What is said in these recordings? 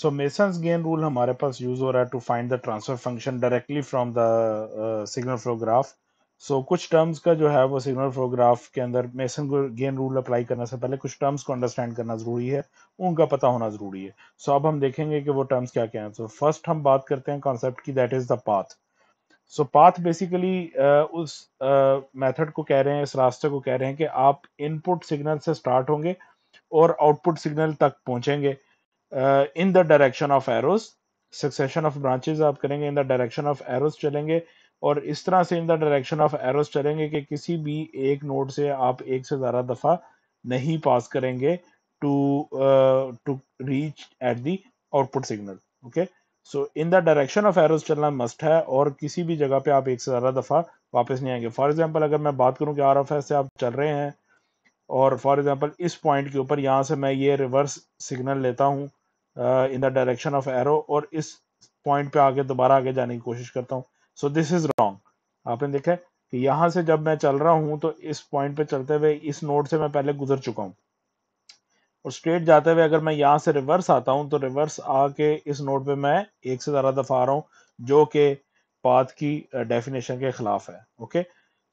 सो mason gain rule हमारे पास use हो रहा है to find the transfer function directly from the signal flow graph so कुछ टर्म्स का जो है वो सिग्नल फ्लोग्राफ के अंदर मेसन गेन रूल अप्लाई करने से पहले कुछ टर्म्स को अंडरस्टैंड करना ज़रूरी है उनका पता होना ज़रूरी है सो so, अब हम देखेंगे कि वो टर्म्स क्या क्या हैं सो फर्स्ट हम बात करते हैं कॉन्सेप्ट की that is the path so path basically उस मेथड uh, को कह रहे हैं इस रास्ते को कह रहे हैं कि आप इनपुट सिग्नल से स्टार्ट होंगे और आउटपुट सिग्नल तक पहुँचेंगे in the direction of arrows succession of branches आप करेंगे in the direction of arrows चलेंगे और इस तरह से in the direction of arrows चलेंगे कि किसी भी एक नोट से आप एक से ज़्यादा दफ़ा नहीं पास करेंगे to to reach at the output signal okay so in the direction of arrows चलना मस्ट है और किसी भी जगह पे आप एक से ज़्यादा दफ़ा वापस नहीं आएंगे फॉर एग्जांपल अगर मैं बात करूं कि आर ऑफ एस से आप चल रहे हैं और फॉर एग्जांपल इस पॉइंट के ऊपर यहाँ से मैं ये रिवर्स सिग्नल लेता हूँ in the direction of arrow और इस पॉइंट पे आगे दोबारा आगे जाने की कोशिश करता हूँ सो दिस इज रॉन्ग आपने देखा है कि यहां से जब मैं चल रहा हूं तो इस पॉइंट पे चलते हुए इस नोड से मैं पहले गुजर चुका हूँ और स्ट्रेट जाते हुए अगर मैं यहाँ से रिवर्स आता हूँ तो रिवर्स आके इस नोड पे मैं एक से ज़्यादा दफ़ा आ रहा हूँ जो कि पाथ की डेफिनेशन uh, के ख़िलाफ़ है ओके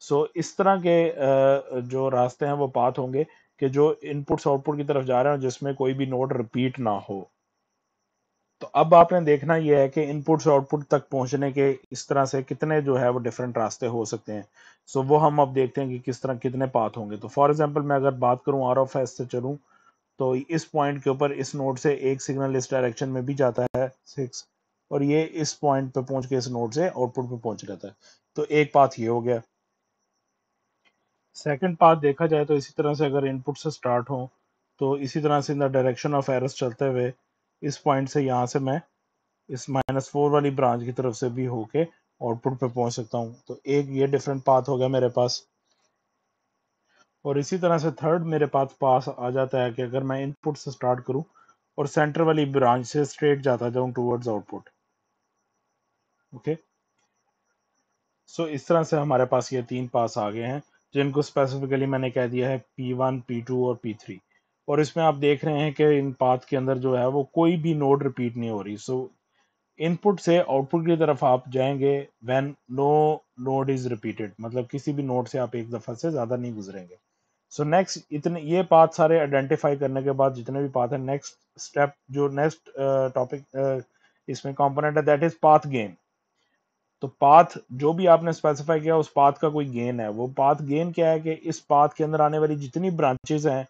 सो इस तरह के uh, जो रास्ते हैं वो पाथ होंगे कि जो इनपुट्स आउटपुट की तरफ जा रहे हैं जिसमें कोई भी नोड रिपीट ना हो तो अब आपने देखना यह है कि इनपुट से आउटपुट तक पहुंचने के इस तरह से कितने जो है वो डिफरेंट रास्ते हो सकते हैं सो so, वो हम अब देखते हैं कि किस तरह कितने पाथ होंगे तो फॉर एग्जांपल मैं अगर बात करूं आर ऑफ एस से चलूं तो इस पॉइंट के ऊपर इस नोड से एक सिग्नल इस डायरेक्शन में भी जाता है सिक्स और ये इस पॉइंट पे पहुंच के इस नोट से आउटपुट पे पहुंच जाता है तो एक पाथ ये हो गया सेकंड पाथ देखा जाए तो इसी तरह से अगर इनपुट से स्टार्ट हो तो इसी तरह से in the direction of arrows चलते हुए इस पॉइंट से यहाँ से मैं इस माइनस फोर वाली ब्रांच की तरफ से भी होके आउटपुट पे पहुंच सकता हूँ तो एक ये डिफरेंट पाथ हो गया मेरे पास और इसी तरह से थर्ड मेरे पास पास आ जाता है कि अगर मैं इनपुट से स्टार्ट करूँ और सेंटर वाली ब्रांच से स्ट्रेट जाता जाऊँ टूवर्ड्स आउटपुट ओके सो इस तरह से हमारे पास ये तीन पास आ गए हैं जिनको स्पेसिफिकली मैंने कह दिया है पी P2 और P3 और इसमें आप देख रहे हैं कि इन पाथ के अंदर जो है वो कोई भी नोड रिपीट नहीं हो रही सो इनपुट से आउटपुट की तरफ आप जाएंगे when no node is repeated मतलब किसी भी नोड से आप एक दफ़ा से ज़्यादा नहीं गुजरेंगे सो so नेक्स्ट इतने ये पाथ सारे आइडेंटिफाई करने के बाद जितने भी पाथ है नेक्स्ट स्टेप जो नेक्स्ट टॉपिक इसमें कॉम्पोनेंट है दैट इज़ पाथ गेन तो पाथ जो भी आपने स्पेसिफाई किया उस पाथ का कोई गेन है वो पाथ गेन क्या है कि इस पाथ के अंदर आने वाली जितनी ब्रांचेज हैं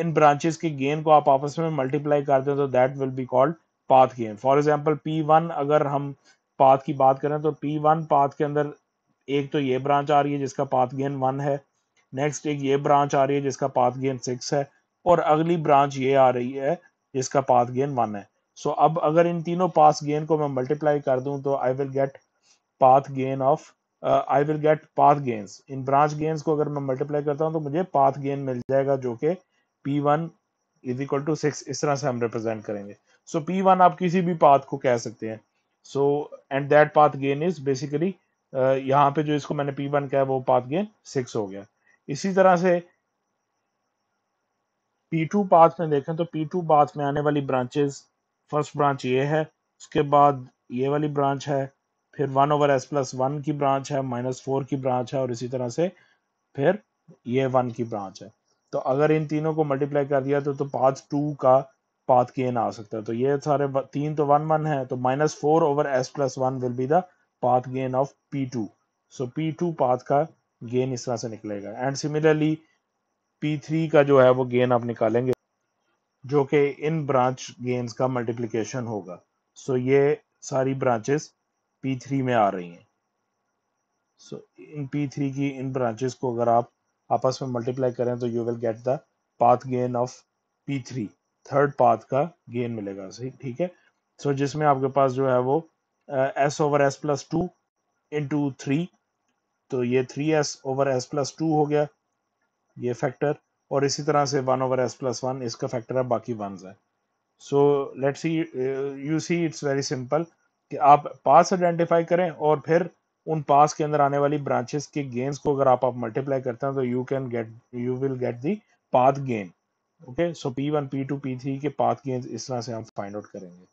इन ब्रांचेस के गेन को आप आपस में मल्टीप्लाई करते हैं तो that will be called path gain for example P one अगर हम पाथ की बात करें तो पी वन पाथ के अंदर एक तो ये ब्रांच आ रही है जिसका पाथ गेन वन है नेक्स्ट एक ये ब्रांच आ रही है जिसका पाथ गेन सिक्स है और अगली ब्रांच ये आ रही है जिसका पाथ गेन वन है सो so, अब अगर इन तीनों पास गेन को मैं मल्टीप्लाई कर दूं तो I will get path gain of I will get path gains in branch gains को अगर मैं मल्टीप्लाई करता हूं तो मुझे पाथ गेन मिल जाएगा जो कि P one is equal to six इस तरह से हम रिप्रेजेंट करेंगे सो पी वन आप किसी भी पाथ को कह सकते हैं so and that path gain is basically यहाँ पे जो इसको मैंने पी वन कहा वो पाथ गेन सिक्स हो गया इसी तरह से पी टू पाथ में देखें तो पी टू पाथ में आने वाली ब्रांचेस फर्स्ट ब्रांच ये है उसके बाद ये वाली ब्रांच है फिर one over S plus one की ब्रांच है माइनस फोर की ब्रांच है और इसी तरह से फिर ये वन की ब्रांच है तो अगर इन तीनों को मल्टीप्लाई कर दिया तो तो पाथ टू का पाथ के आ सकता है तो ये सारे तीन तो वन वन है तो minus four over S plus one will be the path gain of P two so P two path का गेन इस तरह से निकलेगा एंड सिमिलरली पी थ्री का जो है वो गेन आप निकालेंगे जो कि इन ब्रांच गेन्स का मल्टीप्लीकेशन होगा सो so ये सारी ब्रांचेस पी थ्री में आ रही हैं सो so इन पी थ्री की इन ब्रांचेस को अगर आप आपस में मल्टीप्लाई करें तो you will get the path gain of P three third path का गेन मिलेगा सही ठीक है सो so, जिसमें आपके पास जो है वो S over S plus two into three तो ये three S over S plus two हो गया ये फैक्टर और इसी तरह से one over S plus one इसका फैक्टर है बाकी वन है so let see you see it's very simple कि आप पास आइडेंटिफाई करें और फिर उन पास के अंदर आने वाली ब्रांचेस के गेन्स को अगर आप आप मल्टीप्लाई करते हैं तो you can get you will get the path gain okay so P one P two P three के पाथ गेंस इस तरह से हम फाइंड आउट करेंगे